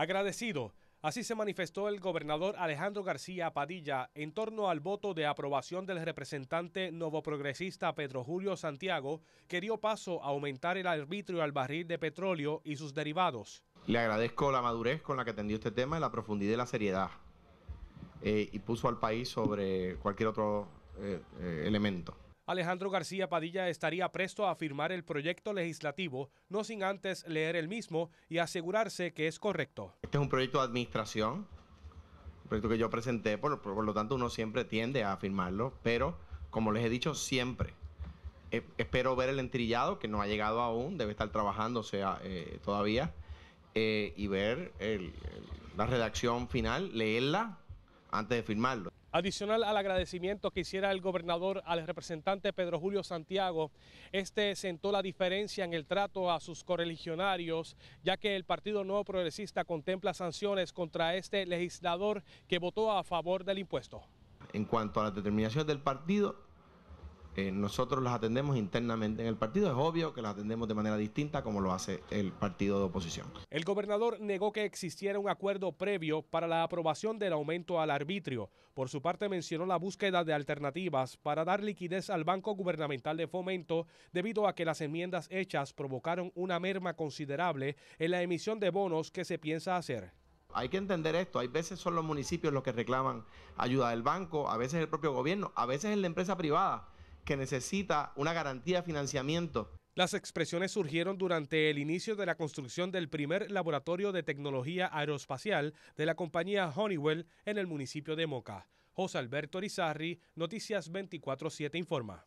Agradecido, así se manifestó el gobernador Alejandro García Padilla en torno al voto de aprobación del representante novoprogresista Pedro Julio Santiago, que dio paso a aumentar el arbitrio al barril de petróleo y sus derivados. Le agradezco la madurez con la que atendió este tema y la profundidad y la seriedad. Eh, y puso al país sobre cualquier otro eh, eh, elemento. Alejandro García Padilla estaría presto a firmar el proyecto legislativo, no sin antes leer el mismo y asegurarse que es correcto. Este es un proyecto de administración, un proyecto que yo presenté, por, lo tanto uno siempre tiende a firmarlo, pero como les he dicho siempre, e, espero ver el entrillado que no ha llegado aún, debe estar trabajando ah, eh, todavía, eh, y ver la redacción final, leerla antes de firmarlo. Adicional al agradecimiento que hiciera el gobernador al representante Pedro Julio Santiago, este sentó la diferencia en el trato a sus correligionarios, ya que el Partido Nuevo Progresista contempla sanciones contra este legislador que votó a favor del impuesto. En cuanto a la determinación del partido, eh, nosotros las atendemos internamente en el partido. Es obvio que las atendemos de manera distinta como lo hace el partido de oposición. El gobernador negó que existiera un acuerdo previo para la aprobación del aumento al arbitrio. Por su parte mencionó la búsqueda de alternativas para dar liquidez al Banco Gubernamental de Fomento debido a que las enmiendas hechas provocaron una merma considerable en la emisión de bonos que se piensa hacer. Hay que entender esto, hay veces son los municipios los que reclaman ayuda del banco, a veces el propio gobierno, a veces es la empresa privada que necesita una garantía de financiamiento. Las expresiones surgieron durante el inicio de la construcción del primer laboratorio de tecnología aeroespacial de la compañía Honeywell en el municipio de Moca. José Alberto Rizarri, Noticias 24-7 informa.